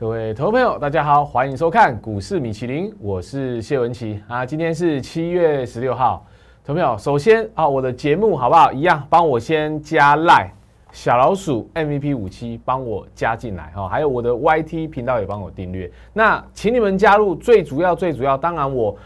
各位投资朋友，大家好，欢迎收看《股市米其林》，我是谢文琪啊。今天是七月十六号，投朋友，首先啊，我的节目好不好？一样，帮我先加 Line 小老鼠 MVP 五七，帮我加进来哈。还有我的 YT 频道也帮我订阅。那请你们加入，最主要、最主要，当然我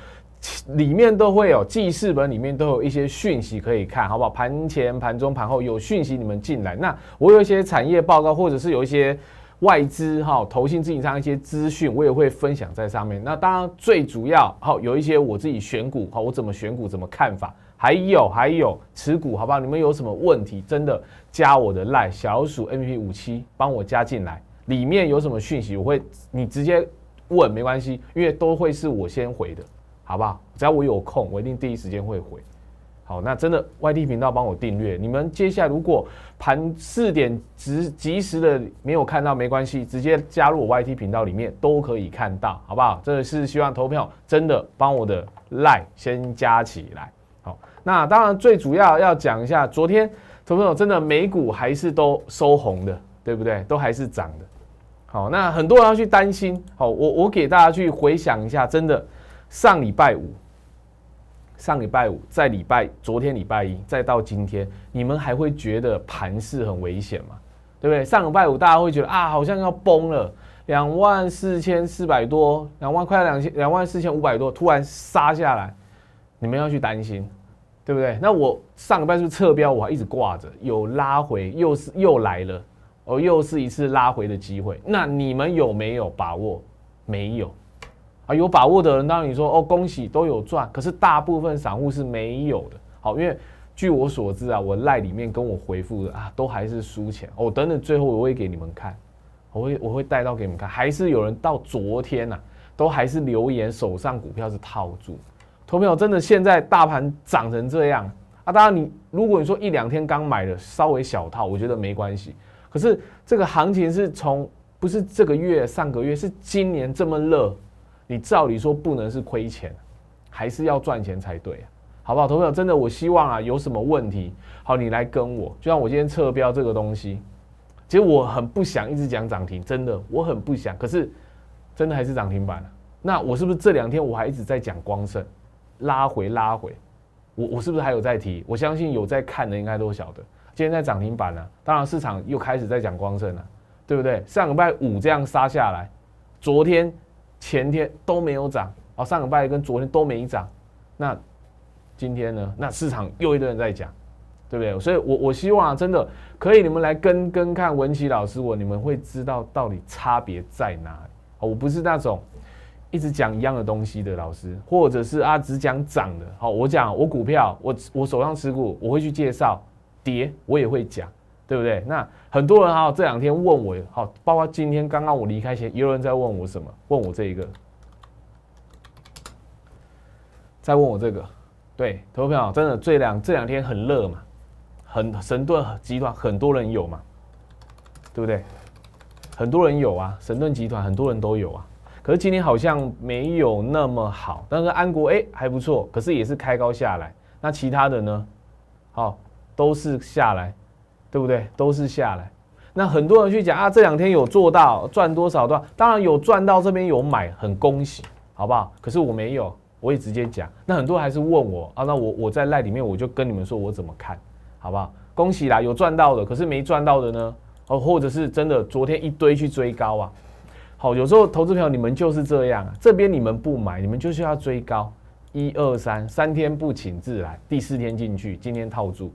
里面都会有记事本，里面都有一些讯息可以看，好不好？盘前、盘中、盘后有讯息，你们进来，那我有一些产业报告，或者是有一些。外资哈，投信、自己上一些资讯，我也会分享在上面。那当然最主要，好有一些我自己选股，好我怎么选股，怎么看法，还有还有持股，好不好？你们有什么问题，真的加我的赖小鼠 M P 五七，帮我加进来。里面有什么讯息，我会你直接问，没关系，因为都会是我先回的，好不好？只要我有空，我一定第一时间会回。好，那真的 YT 频道帮我订阅。你们接下来如果盘四点直及时的没有看到没关系，直接加入我 YT 频道里面都可以看到，好不好？真的是希望投票，真的帮我的 l i n e 先加起来。好，那当然最主要要讲一下，昨天投票真的美股还是都收红的，对不对？都还是涨的。好，那很多人要去担心。好，我我给大家去回想一下，真的上礼拜五。上礼拜五，在礼拜昨天礼拜一，再到今天，你们还会觉得盘势很危险吗？对不对？上礼拜五大家会觉得啊，好像要崩了，两万四千四百多，两万快两千，两万四千五百多，突然杀下来，你们要去担心，对不对？那我上礼拜是不是侧标我还一直挂着，有拉回，又是又来了，哦，又是一次拉回的机会，那你们有没有把握？没有。有把握的人，当然你说哦，恭喜都有赚。可是大部分散户是没有的。好，因为据我所知啊，我赖里面跟我回复的啊，都还是输钱。哦，等等，最后我会给你们看，我会我会带到给你们看。还是有人到昨天呐，都还是留言手上股票是套住。投票真的现在大盘涨成这样啊？当然你如果你说一两天刚买的，稍微小套，我觉得没关系。可是这个行情是从不是这个月上个月，是今年这么热。你照理说不能是亏钱，还是要赚钱才对啊，好不好？投票真的，我希望啊，有什么问题，好，你来跟我。就像我今天测标这个东西，其实我很不想一直讲涨停，真的，我很不想。可是，真的还是涨停板啊、那我是不是这两天我还一直在讲光胜，拉回拉回，我我是不是还有在提？我相信有在看的应该都晓得，今天在涨停板呢。当然，市场又开始在讲光胜了，对不对？上礼拜五这样杀下来，昨天。前天都没有涨，啊，上个礼拜跟昨天都没涨，那今天呢？那市场又一堆人在讲，对不对？所以，我我希望啊，真的可以你们来跟跟看文琪老师我，你们会知道到底差别在哪里。我不是那种一直讲一样的东西的老师，或者是啊只讲涨的。好，我讲我股票，我我手上持股，我会去介绍跌，我也会讲。对不对？那很多人啊，这两天问我，好，包括今天刚刚我离开前，有人在问我什么？问我这一个，在问我这个。对，投票真的这两这两天很热嘛，很神盾集团很多人有嘛，对不对？很多人有啊，神盾集团很多人都有啊。可是今天好像没有那么好，但是安国哎还不错，可是也是开高下来。那其他的呢？好，都是下来。对不对？都是下来。那很多人去讲啊，这两天有做到赚多少对吧？当然有赚到这边有买，很恭喜，好不好？可是我没有，我也直接讲。那很多还是问我啊，那我我在赖里面，我就跟你们说我怎么看，好不好？恭喜啦，有赚到的。可是没赚到的呢？哦，或者是真的昨天一堆去追高啊。好，有时候投资朋友你们就是这样，这边你们不买，你们就是要追高。一二三，三天不请自来，第四天进去，今天套住，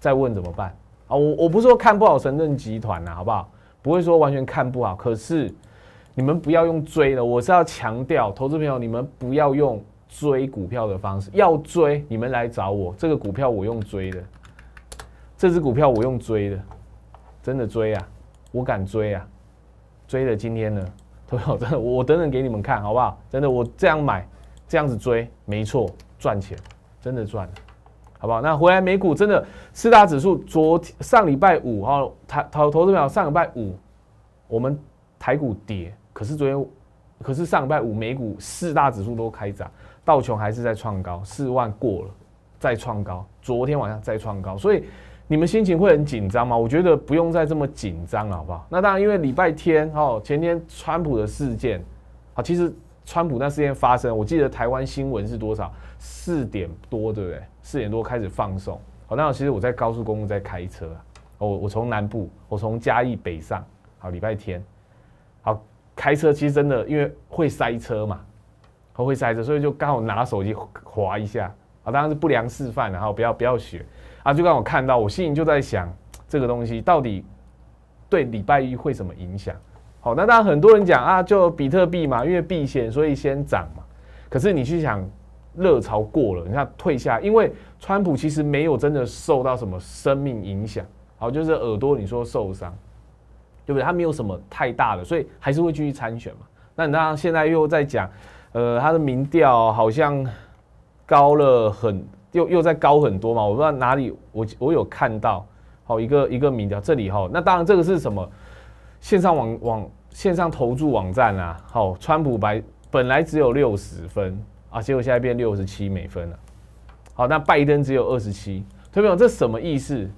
再问怎么办？啊，我我不是说看不好深圳集团呐，好不好？不会说完全看不好，可是你们不要用追的，我是要强调，投资朋友，你们不要用追股票的方式。要追，你们来找我。这个股票我用追的，这只股票我用追的，真的追啊，我敢追啊，追了今天呢，投友，真的，我等等给你们看好不好？真的，我这样买，这样子追，没错，赚钱，真的赚了。好，不好？那回来美股真的四大指数，昨上礼拜五哈，台投投资表上礼拜五，我们台股跌，可是昨天，可是上礼拜五美股四大指数都开涨，道琼还是在创高，四万过了再创高，昨天晚上再创高，所以你们心情会很紧张吗？我觉得不用再这么紧张了，好不好？那当然，因为礼拜天哈，前天川普的事件啊，其实。川普那事件发生，我记得台湾新闻是多少？四点多，对不对？四点多开始放送。好，那其实我在高速公路在开车，我我从南部，我从嘉义北上。好，礼拜天，好开车，其实真的因为会塞车嘛，会塞车，所以就刚好拿手机划一下。啊，当然是不良示范，然后不要不要学啊，就让我看到，我心里就在想这个东西到底对礼拜一会什么影响。好，那当然很多人讲啊，就比特币嘛，因为避险，所以先涨嘛。可是你去想，热潮过了，你看退下，因为川普其实没有真的受到什么生命影响，好，就是耳朵你说受伤，对不对？他没有什么太大的，所以还是会继续参选嘛。那你当然现在又在讲，呃，他的民调好像高了很，又又再高很多嘛。我不知道哪里，我我有看到，好一个一个民调这里哈。那当然这个是什么？线上网网。线上投注网站啊，好，川普白本来只有六十分啊，结果现在变六十七美分了。好，那拜登只有二十七，同没们，这什么意思？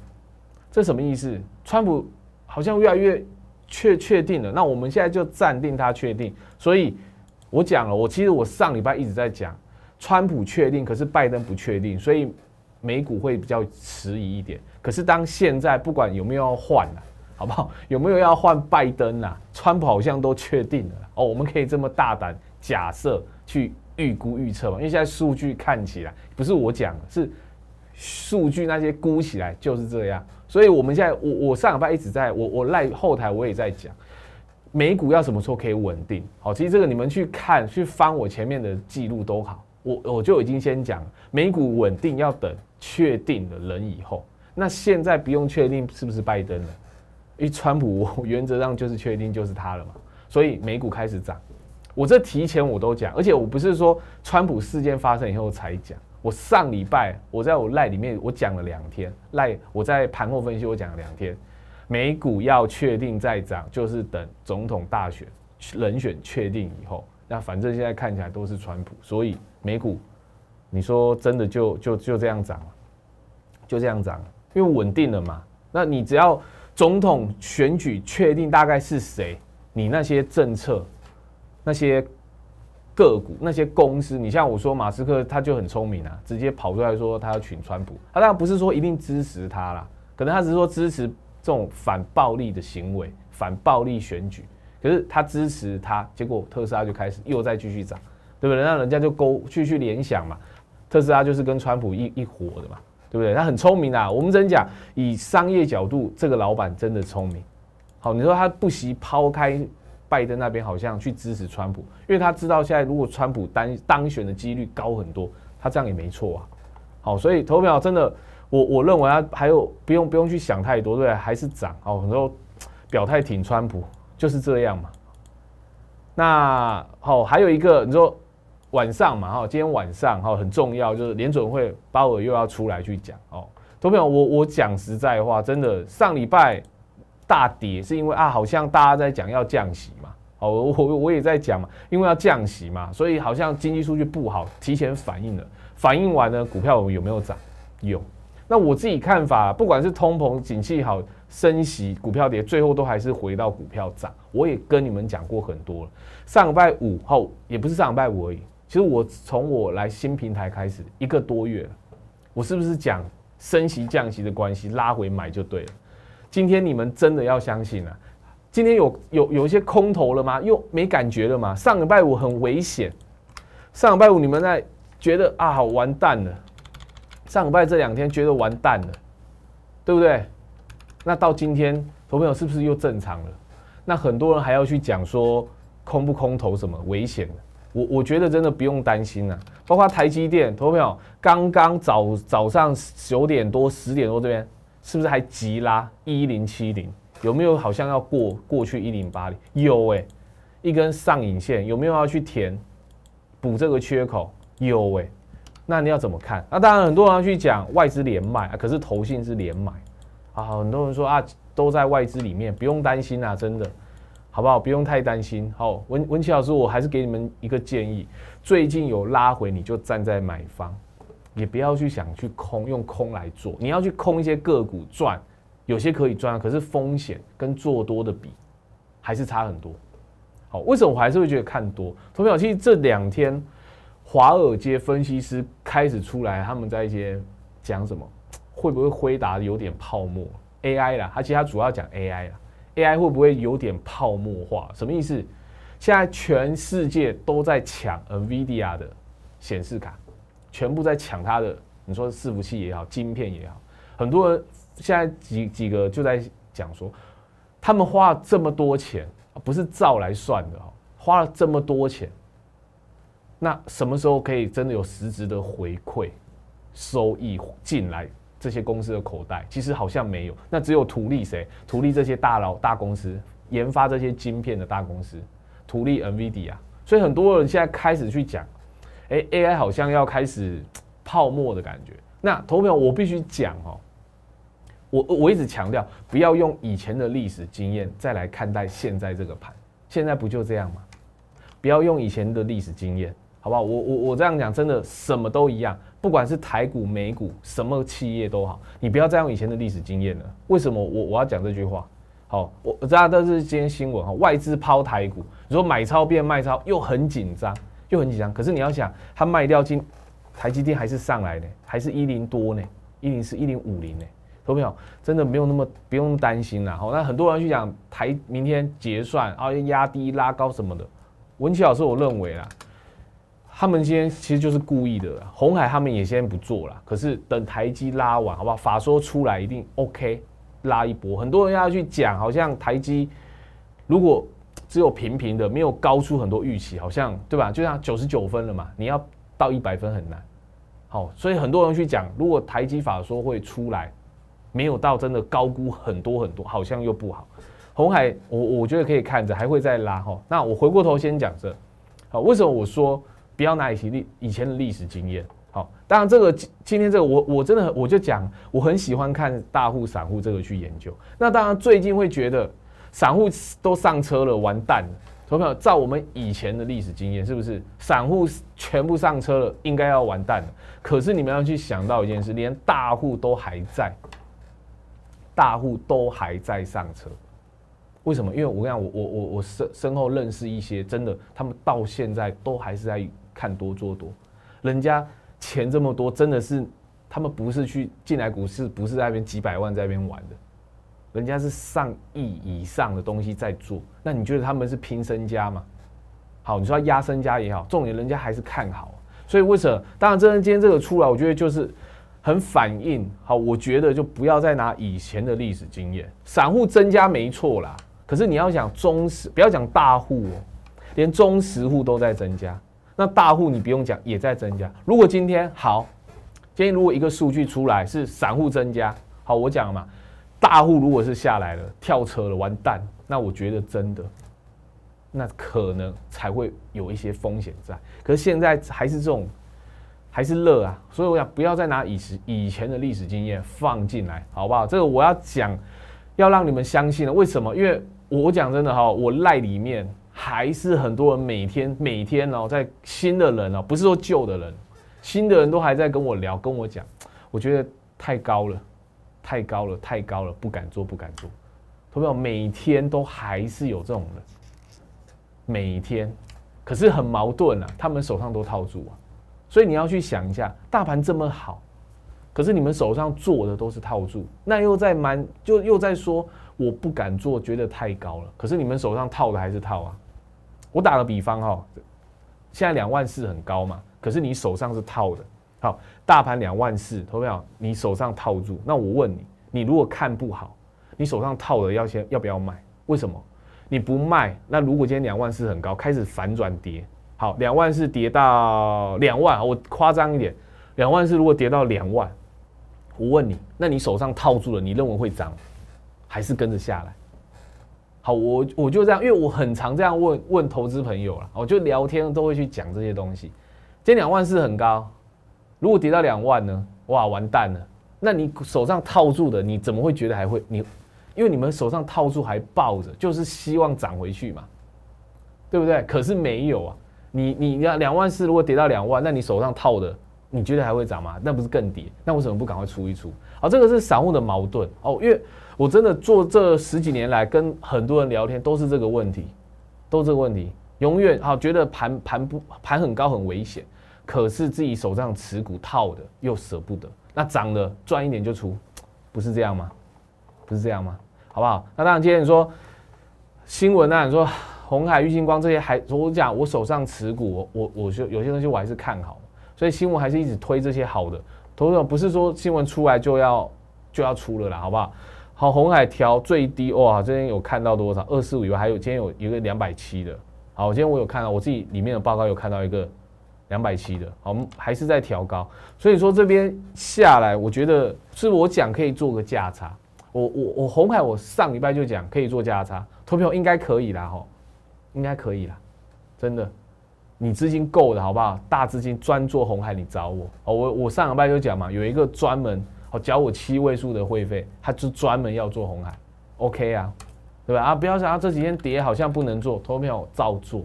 这什么意思？川普好像越来越确确定了。那我们现在就暂定他确定。所以我讲了，我其实我上礼拜一直在讲，川普确定，可是拜登不确定，所以美股会比较迟疑一点。可是当现在不管有没有要换了。好不好？有没有要换拜登啊？川普好像都确定了哦。我们可以这么大胆假设去预估预测嘛？因为现在数据看起来，不是我讲，是数据那些估起来就是这样。所以我们现在，我我上礼拜一直在我我赖后台，我也在讲美股要什么时候可以稳定。好，其实这个你们去看去翻我前面的记录都好，我我就已经先讲美股稳定要等确定了人以后，那现在不用确定是不是拜登了。因为川普原则上就是确定就是他了嘛，所以美股开始涨。我这提前我都讲，而且我不是说川普事件发生以后才讲。我上礼拜我在我赖里面我讲了两天赖，我在盘后分析我讲了两天，美股要确定再涨，就是等总统大选人选确定以后。那反正现在看起来都是川普，所以美股你说真的就就就这样涨了，就这样涨，因为稳定了嘛。那你只要。总统选举确定大概是谁？你那些政策、那些个股、那些公司，你像我说马斯克，他就很聪明啊，直接跑出来说他要请川普。他当然不是说一定支持他啦，可能他只是说支持这种反暴力的行为、反暴力选举。可是他支持他，结果特斯拉就开始又在继续涨，对不对？那人家就勾继续联想嘛，特斯拉就是跟川普一一伙的嘛。对不对？他很聪明的。我们真讲，以商业角度，这个老板真的聪明。好，你说他不惜抛开拜登那边，好像去支持川普，因为他知道现在如果川普单当选的几率高很多，他这样也没错啊。好，所以投票真的，我我认为啊，还有不用不用去想太多，对，还是涨。哦，很多表态挺川普，就是这样嘛。那好，还有一个你说。晚上嘛，哈，今天晚上哈很重要，就是联准会把我又要出来去讲哦。投票，我我讲实在话，真的上礼拜大跌是因为啊，好像大家在讲要降息嘛，哦，我我也在讲嘛，因为要降息嘛，所以好像经济数据不好，提前反应了，反应完呢，股票有没有涨？有。那我自己看法，不管是通膨、景气好、升息、股票跌，最后都还是回到股票涨。我也跟你们讲过很多了，上礼拜五后也不是上礼拜五而已。其实我从我来新平台开始一个多月我是不是讲升息降息的关系拉回买就对了？今天你们真的要相信了，今天有有有一些空头了吗？又没感觉了吗？上个拜五很危险，上礼拜五你们在觉得啊好完蛋了，上礼拜这两天觉得完蛋了，对不对？那到今天，朋友是不是又正常了？那很多人还要去讲说空不空头什么危险的？我我觉得真的不用担心呐，包括台积电，投票没有？刚刚早早上九点多、十点多这边是不是还急拉一零七零有没有好像要过过去一零八零？有哎，一根上影线有没有要去填补这个缺口？有哎，那你要怎么看？那当然很多人去讲外资连卖啊，可是投性是连买啊，很多人说啊都在外资里面，不用担心啊，真的。好不好？不用太担心。好，文文琪老师，我还是给你们一个建议：最近有拉回，你就站在买方，也不要去想去空，用空来做。你要去空一些个股赚，有些可以赚，可是风险跟做多的比还是差很多。好，为什么我还是会觉得看多？童小七这两天华尔街分析师开始出来，他们在一些讲什么？会不会回答有点泡沫？AI 啦，其实他主要讲 AI 啦。AI 会不会有点泡沫化？什么意思？现在全世界都在抢 n V i D i a 的显示卡，全部在抢它的。你说伺服器也好，晶片也好，很多人现在几几个就在讲说，他们花了这么多钱，不是照来算的哈，花了这么多钱，那什么时候可以真的有实质的回馈收益进来？这些公司的口袋其实好像没有，那只有图利谁？图利这些大佬、大公司，研发这些晶片的大公司，图利 NVD 啊。所以很多人现在开始去讲，哎，AI 好像要开始泡沫的感觉。那投票，我必须讲哦，我我一直强调，不要用以前的历史经验再来看待现在这个盘，现在不就这样吗？不要用以前的历史经验，好不好？我我我这样讲，真的什么都一样。不管是台股、美股，什么企业都好，你不要再用以前的历史经验了。为什么我我要讲这句话？好，我大家都是今天新闻哈，外资抛台股，如果买超变卖超又很紧张，又很紧张。可是你要想，他卖掉金台积电还是上来的，还是一零多呢？一零是一零五零呢？懂没有？真的没有那么不用担心啦。好，那很多人去讲台明天结算啊，压低拉高什么的。文琪老师，我认为啊。他们今天其实就是故意的，红海他们也先不做了。可是等台积拉完，好不好？法说出来一定 OK，拉一波。很多人要去讲，好像台积如果只有平平的，没有高出很多预期，好像对吧？就像九十九分了嘛，你要到一百分很难。好，所以很多人去讲，如果台积法说会出来，没有到真的高估很多很多，好像又不好。红海，我我觉得可以看着，还会再拉哈。那我回过头先讲这，好，为什么我说？比较拿以前历以前的历史经验，好，当然这个今今天这个我我真的我就讲，我很喜欢看大户散户这个去研究。那当然最近会觉得散户都上车了，完蛋了。同学们，照我们以前的历史经验，是不是散户全部上车了，应该要完蛋了？可是你们要去想到一件事，连大户都还在，大户都还在上车，为什么？因为我跟你讲，我我我我身身后认识一些，真的，他们到现在都还是在。看多做多，人家钱这么多，真的是他们不是去进来股市，不是在那边几百万在那边玩的，人家是上亿以上的东西在做。那你觉得他们是拼身家吗？好，你说压身家也好，重点人家还是看好。所以为什么？当然，今天这个出来，我觉得就是很反映。好，我觉得就不要再拿以前的历史经验，散户增加没错啦，可是你要讲中实，不要讲大户哦，连中实户都在增加。那大户你不用讲，也在增加。如果今天好，今天如果一个数据出来是散户增加，好，我讲了嘛，大户如果是下来了、跳车了，完蛋。那我觉得真的，那可能才会有一些风险在。可是现在还是这种，还是乐啊。所以我想不要再拿以前以前的历史经验放进来，好不好？这个我要讲，要让你们相信了。为什么？因为我讲真的哈，我赖里面。还是很多人每天每天哦，在新的人哦，不是说旧的人，新的人都还在跟我聊，跟我讲，我觉得太高了，太高了，太高了，不敢做，不敢做。投票每天都还是有这种的，每天，可是很矛盾啊，他们手上都套住啊，所以你要去想一下，大盘这么好，可是你们手上做的都是套住，那又在蛮，就又在说我不敢做，觉得太高了，可是你们手上套的还是套啊。我打个比方哈，现在两万四很高嘛，可是你手上是套的，好，大盘两万四，投票你手上套住，那我问你，你如果看不好，你手上套的要先要不要卖？为什么？你不卖，那如果今天两万四很高，开始反转跌，好，两万四跌到两万，我夸张一点，两万四如果跌到两万，我问你，那你手上套住了，你认为会涨，还是跟着下来？好，我我就这样，因为我很常这样问问投资朋友了，我就聊天都会去讲这些东西。今天两万是很高，如果跌到两万呢？哇，完蛋了！那你手上套住的，你怎么会觉得还会？你，因为你们手上套住还抱着，就是希望涨回去嘛，对不对？可是没有啊，你你你要两万四，如果跌到两万，那你手上套的，你觉得还会涨吗？那不是更跌？那为什么不赶快出一出？好，这个是散户的矛盾哦，因为。我真的做这十几年来，跟很多人聊天都是这个问题，都这个问题，永远好觉得盘盘不盘很高很危险，可是自己手上持股套的又舍不得，那涨了赚一点就出，不是这样吗？不是这样吗？好不好？那当然，今天你说新闻啊，说红海、玉星光这些还我讲我手上持股，我我就有些东西我还是看好所以新闻还是一直推这些好的，投资不是说新闻出来就要就要出了啦，好不好？好，红海调最低哇！这边有看到多少？二四五以外，还有今天有一个两百七的。好，我今天我有看到，我自己里面的报告有看到一个两百七的。好，我们还是在调高，所以说这边下来，我觉得是我讲可以做个价差。我我我红海，我上礼拜就讲可以做价差，投票应该可以啦，吼，应该可以啦，真的，你资金够的好不好？大资金专做红海，你找我哦。我我上礼拜就讲嘛，有一个专门。好，交我七位数的会费，他就专门要做红海，OK 啊，对吧？啊，不要想啊，这几天跌好像不能做，投票照做，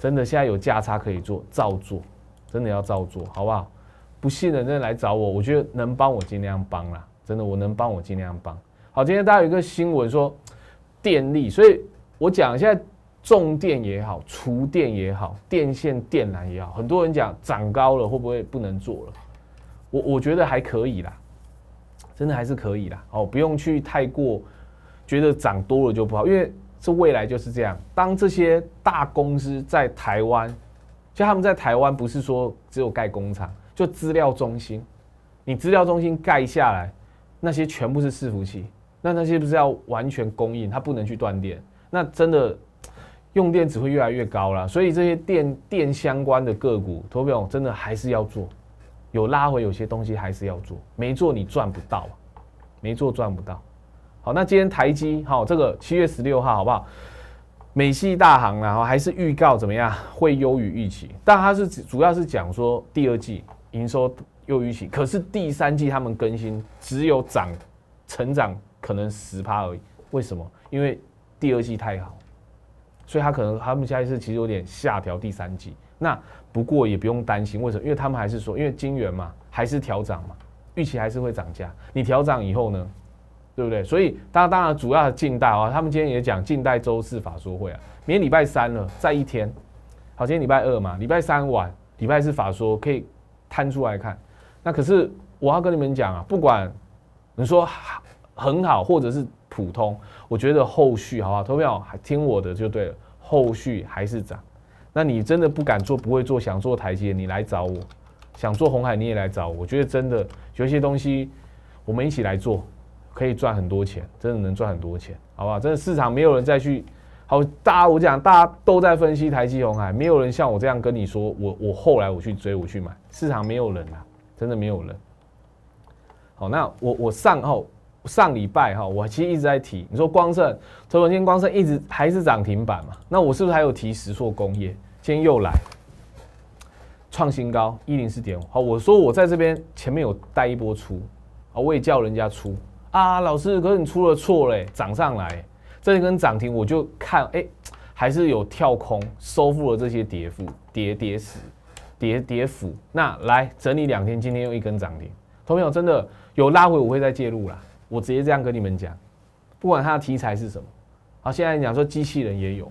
真的现在有价差可以做，照做，真的要照做，好不好？不信的人来找我，我觉得能帮我尽量帮啦，真的我能帮我尽量帮。好，今天大家有一个新闻说电力，所以我讲一下，重电也好，厨电也好，电线电缆也好，很多人讲涨高了会不会不能做了？我我觉得还可以啦，真的还是可以啦。哦，不用去太过觉得涨多了就不好，因为这未来就是这样。当这些大公司在台湾，就他们在台湾不是说只有盖工厂，就资料中心。你资料中心盖下来，那些全部是伺服器，那那些不是要完全供应，它不能去断电，那真的用电只会越来越高了。所以这些电电相关的个股，投票真的还是要做。有拉回，有些东西还是要做，没做你赚不到，没做赚不到。好，那今天台积好，这个七月十六号好不好？美系大行啊，还是预告怎么样会优于预期？但它是主要是讲说第二季营收优于预期，可是第三季他们更新只有涨，成长可能十趴而已。为什么？因为第二季太好。所以，他可能他们下一次其实有点下调第三季。那不过也不用担心，为什么？因为他们还是说，因为金元嘛，还是调涨嘛，预期还是会涨价。你调涨以后呢，对不对？所以，当当然主要的近代啊，他们今天也讲近代周四法说会啊，明天礼拜三了，再一天。好，今天礼拜二嘛，礼拜三晚，礼拜四法说可以摊出来看。那可是我要跟你们讲啊，不管你说。很好，或者是普通，我觉得后续好不好？投票还听我的就对了。后续还是涨，那你真的不敢做，不会做，想做台阶，你来找我；想做红海，你也来找我。我觉得真的有一些东西，我们一起来做，可以赚很多钱，真的能赚很多钱，好不好？真的市场没有人再去，好，大家我讲，大家都在分析台积、红海，没有人像我这样跟你说，我我后来我去追，我去买，市场没有人了，真的没有人。好，那我我上后。上礼拜哈，我其实一直在提。你说光盛，昨天光盛一直还是涨停板嘛？那我是不是还有提石塑工业？今天又来创新高一零四点五。好，我说我在这边前面有带一波出啊，我也叫人家出啊。老师，可是你出了错嘞，涨上来这一根涨停，我就看哎，还是有跳空收复了这些跌幅，跌跌死，跌跌幅。那来整理两天，今天又一根涨停。朋友真的有拉回，我会再介入了。我直接这样跟你们讲，不管它的题材是什么，好，现在讲说机器人也有，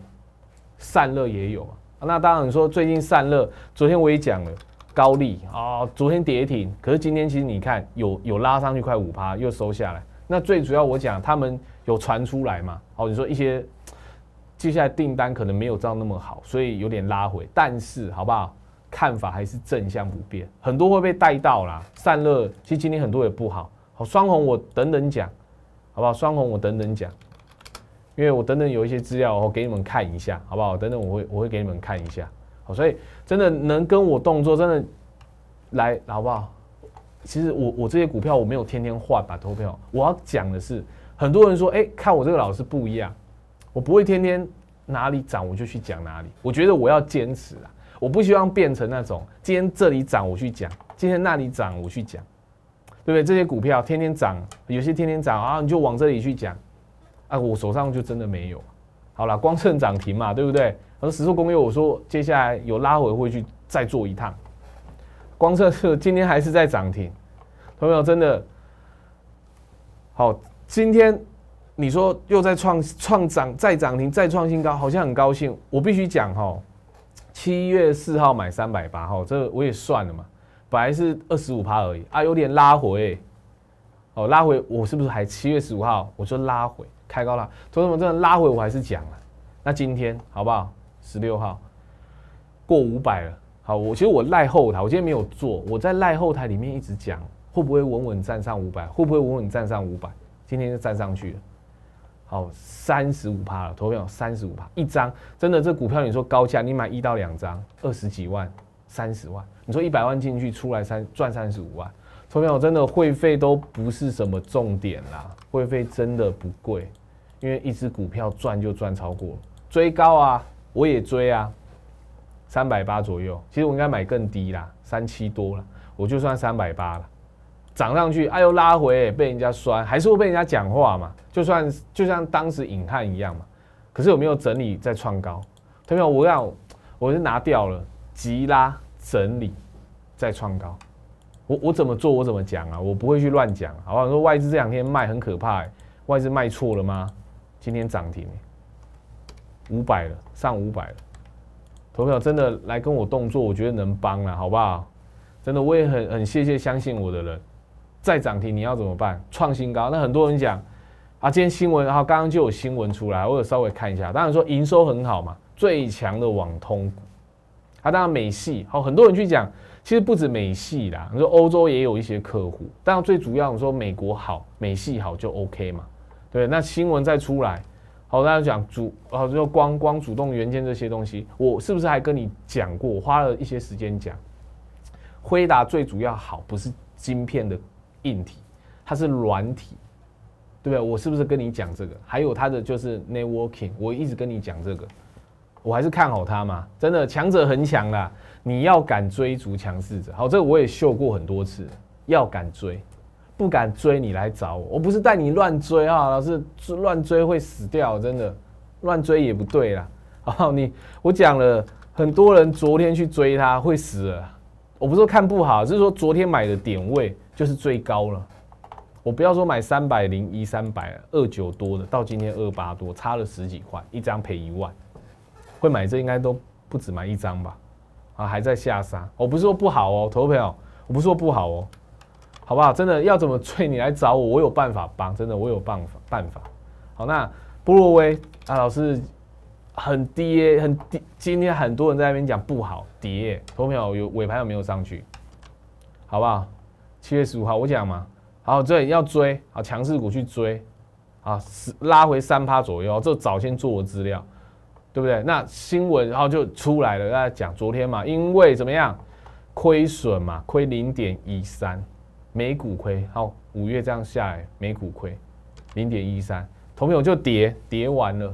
散热也有啊。那当然你说最近散热，昨天我也讲了高力啊，昨天跌停，可是今天其实你看有有拉上去快五趴，又收下来。那最主要我讲他们有传出来嘛，哦，你说一些接下来订单可能没有这样那么好，所以有点拉回。但是好不好？看法还是正向不变，很多会被带到啦。散热，其实今天很多也不好。好，双红我等等讲，好不好？双红我等等讲，因为我等等有一些资料，我给你们看一下，好不好？等等我会我会给你们看一下。好，所以真的能跟我动作真的来，好不好？其实我我这些股票我没有天天换吧，投票。我要讲的是，很多人说，哎，看我这个老师不一样，我不会天天哪里涨我就去讲哪里。我觉得我要坚持啊，我不希望变成那种今天这里涨我去讲，今天那里涨我去讲。对不对？这些股票天天涨，有些天天涨啊，你就往这里去讲，啊，我手上就真的没有。好了，光蹭涨停嘛，对不对？而实石塑工业，我说接下来有拉回会去再做一趟。光是今天还是在涨停，朋友真的好，今天你说又在创创涨、再涨停、再创新高，好像很高兴。我必须讲哈，七月四号买三百八，哈，这我也算了嘛。本来是二十五趴而已啊，有点拉回，哦，拉回，我是不是还七月十五号我就拉回开高了？同学们，真的拉回我还是讲了。那今天好不好？十六号过五百了，好，我其实我赖后台，我今天没有做，我在赖后台里面一直讲会不会稳稳站上五百，会不会稳稳站上五百？今天就站上去了，好，三十五趴了，投票三十五趴一张，真的这股票你说高价，你买一到两张二十几万。三十万，你说一百万进去，出来三赚三十五万。同样我真的会费都不是什么重点啦，会费真的不贵，因为一只股票赚就赚超过。追高啊，我也追啊，三百八左右。其实我应该买更低啦，三七多了，我就算三百八了。涨上去，哎呦，拉回被人家摔，还是会被人家讲话嘛。就算就像当时隐汉一样嘛。可是有没有整理再创高？同样我要我是拿掉了。急拉整理，再创高，我我怎么做我怎么讲啊？我不会去乱讲，好不好？说外资这两天卖很可怕，外资卖错了吗？今天涨停，五百了，上五百了。投票真的来跟我动作，我觉得能帮了，好不好？真的我也很很谢谢相信我的人。再涨停你要怎么办？创新高。那很多人讲啊，今天新闻，然后刚刚就有新闻出来，我有稍微看一下。当然说营收很好嘛，最强的网通股。他当然美系好，很多人去讲，其实不止美系啦，你说欧洲也有一些客户，当然最主要你说美国好，美系好就 OK 嘛，对？那新闻再出来，好，大家讲主啊，就光光主动元件这些东西，我是不是还跟你讲过？我花了一些时间讲，辉达最主要好不是晶片的硬体，它是软体，对不对？我是不是跟你讲这个？还有它的就是 networking，我一直跟你讲这个。我还是看好它嘛，真的强者很强啦，你要敢追逐强势者。好，这个我也秀过很多次，要敢追，不敢追你来找我，我不是带你乱追啊，老是乱追会死掉，真的乱追也不对啦。好，你我讲了很多人昨天去追它会死，了，我不是说看不好，是说昨天买的点位就是最高了。我不要说买三百零一、三百二九多的，到今天二八多，差了十几块，一张赔一万。会买这应该都不止买一张吧？啊，还在下杀，我不是说不好哦，投票朋友，我不是说不好哦，好不好？真的要怎么追你来找我，我有办法帮，真的我有办法办法。好，那布洛威啊，老师很跌，很跌，今天很多人在那边讲不好跌，投票朋友有尾盘有没有上去？好不好？七月十五号我讲嘛，好追要追，啊，强势股去追，啊，拉回三趴左右，这早先做资料。对不对？那新闻然后就出来了，大家讲昨天嘛，因为怎么样，亏损嘛，亏零点一三，每股亏。好，五月这样下来，每股亏零点一三，投友就跌，跌完了，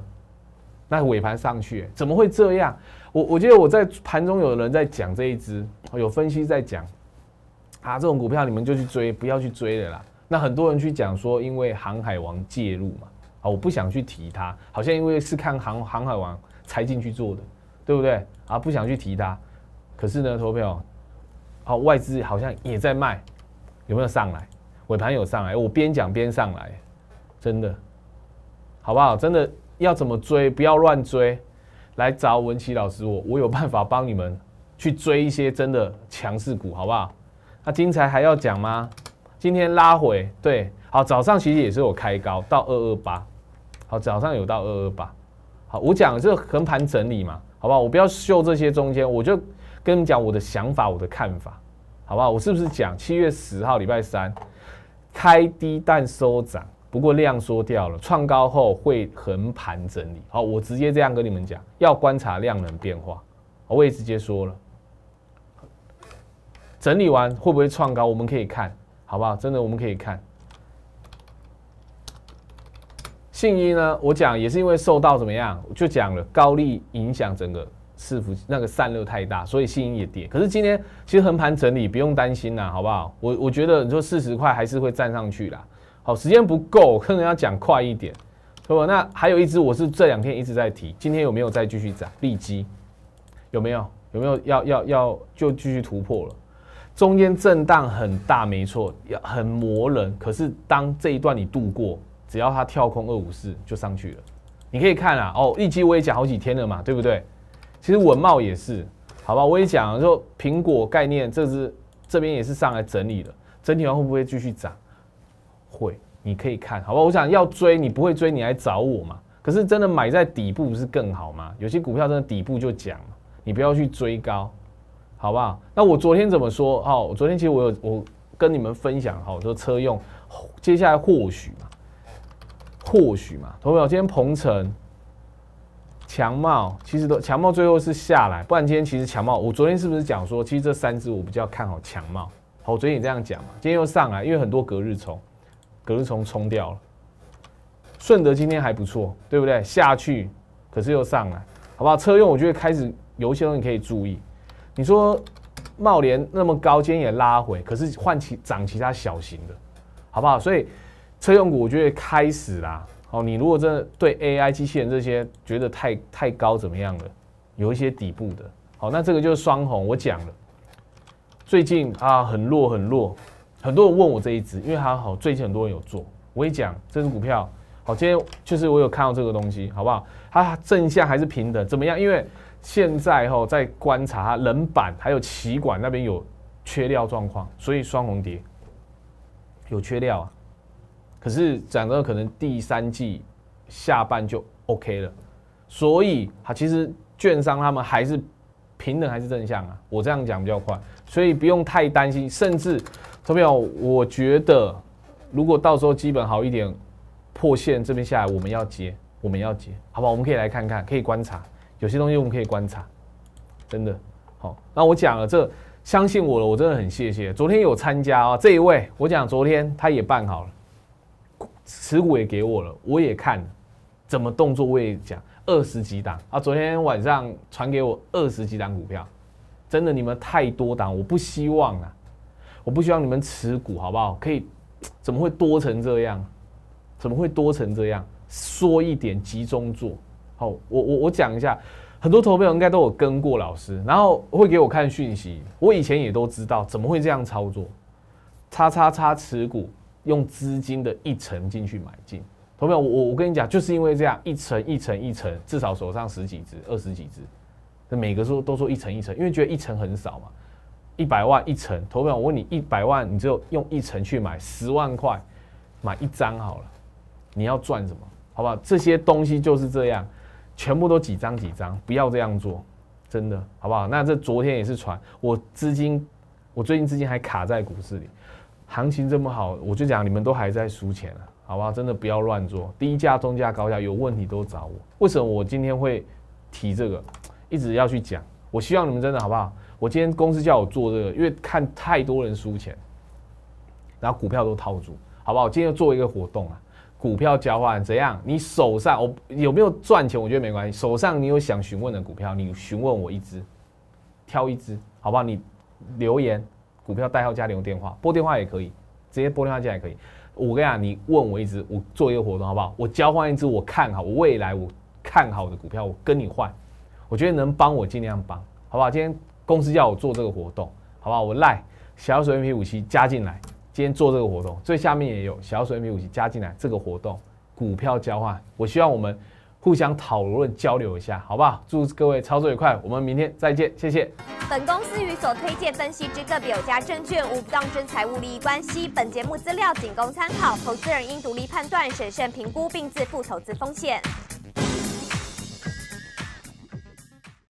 那尾盘上去，怎么会这样？我我记得我在盘中有人在讲这一只，有分析在讲啊，这种股票你们就去追，不要去追的啦。那很多人去讲说，因为航海王介入嘛。啊，我不想去提它，好像因为是看《航航海王》才进去做的，对不对？啊，不想去提它。可是呢，投票，哦，外资好像也在卖，有没有上来？尾盘有上来，我边讲边上来，真的，好不好？真的要怎么追？不要乱追，来找文琪老师，我我有办法帮你们去追一些真的强势股，好不好？那精彩还要讲吗？今天拉回，对，好，早上其实也是有开高到二二八。早上有到二二八，好，我讲这横盘整理嘛，好不好？我不要秀这些中间，我就跟你们讲我的想法，我的看法，好不好？我是不是讲七月十号礼拜三开低但收涨，不过量缩掉了，创高后会横盘整理，好，我直接这样跟你们讲，要观察量能变化，我也直接说了，整理完会不会创高，我们可以看，好不好？真的我们可以看。信宜呢？我讲也是因为受到怎么样，就讲了高利影响整个市幅，那个散热太大，所以信宜也跌。可是今天其实横盘整理，不用担心啦，好不好？我我觉得你说四十块还是会站上去啦。好，时间不够，可能要讲快一点，对吧？那还有一只，我是这两天一直在提，今天有没有再继续涨？利基有没有？有没有要要要就继续突破了？中间震荡很大，没错，要很磨人。可是当这一段你度过。只要它跳空二五四就上去了，你可以看啊，哦，一期我也讲好几天了嘛，对不对？其实文茂也是，好吧，我也讲说苹果概念这只这边也是上来整理了，整理完会不会继续涨？会，你可以看，好吧？我想要追你不会追，你来找我嘛。可是真的买在底部不是更好吗？有些股票真的底部就讲，你不要去追高，好不好？那我昨天怎么说哦，我昨天其实我有我跟你们分享，好说车用，接下来或许嘛。或许嘛，投票今天鹏程、强茂其实都强茂最后是下来，不然今天其实强茂，我昨天是不是讲说，其实这三只我比较看好强茂？好，我昨天也这样讲嘛，今天又上来，因为很多隔日冲，隔日冲冲掉了。顺德今天还不错，对不对？下去可是又上来，好不好？车用我觉得开始有些东西可以注意。你说茂联那么高，今天也拉回，可是换其涨其他小型的，好不好？所以。车用股我觉得开始啦，好，你如果真的对 AI 机器人这些觉得太太高怎么样了，有一些底部的，好，那这个就是双红，我讲了，最近啊很弱很弱，很多人问我这一支，因为还好最近很多人有做，我也讲这支股票，好，今天就是我有看到这个东西，好不好？它正向还是平等？怎么样？因为现在哈在观察冷板还有企管那边有缺料状况，所以双红蝶有缺料啊。可是讲到可能第三季下半就 OK 了，所以他其实券商他们还是平等还是正向啊，我这样讲比较快，所以不用太担心。甚至投票，我觉得如果到时候基本好一点破线这边下来，我们要接，我们要接，好吧？我们可以来看看，可以观察，有些东西我们可以观察，真的好。那我讲了这，相信我了，我真的很谢谢。昨天有参加啊，这一位我讲昨天他也办好了。持股也给我了，我也看，怎么动作我也讲二十几档啊！昨天晚上传给我二十几档股票，真的你们太多档，我不希望啊，我不希望你们持股好不好？可以，怎么会多成这样？怎么会多成这样？说一点集中做，好，我我我讲一下，很多投票应该都有跟过老师，然后会给我看讯息，我以前也都知道，怎么会这样操作？叉叉叉持股。用资金的一层进去买进，同票。们，我我跟你讲，就是因为这样一层一层一层，至少手上十几只、二十几只，这每个说都说一层一层，因为觉得一层很少嘛，一百万一层。同票。们，我问你，一百万你只有用一层去买十万块买一张好了，你要赚什么？好不好？这些东西就是这样，全部都几张几张，不要这样做，真的，好不好？那这昨天也是传我资金，我最近资金还卡在股市里。行情这么好，我就讲你们都还在输钱了，好不好？真的不要乱做，低价、中价、高价有问题都找我。为什么我今天会提这个？一直要去讲。我希望你们真的，好不好？我今天公司叫我做这个，因为看太多人输钱，然后股票都套住，好不好？我今天做一个活动啊，股票交换怎样？你手上我有没有赚钱？我觉得没关系。手上你有想询问的股票，你询问我一只，挑一只，好不好？你留言。股票代号加连用电话，拨电话也可以，直接拨电话进来可以。我跟你讲，你问我一只，我做一个活动好不好？我交换一只，我看好，我未来我看好我的股票，我跟你换，我觉得能帮我尽量帮，好不好？今天公司叫我做这个活动，好不好？我赖小水 M P 五七加进来，今天做这个活动，最下面也有小水 M P 五七加进来这个活动股票交换，我希望我们。互相讨论交流一下，好不好？祝各位操作愉快，我们明天再见，谢谢。本公司与所推荐分析之个别有家证券无不当真。财务利益关系。本节目资料仅供参考，投资人应独立判断、审慎评估并自负投资风险。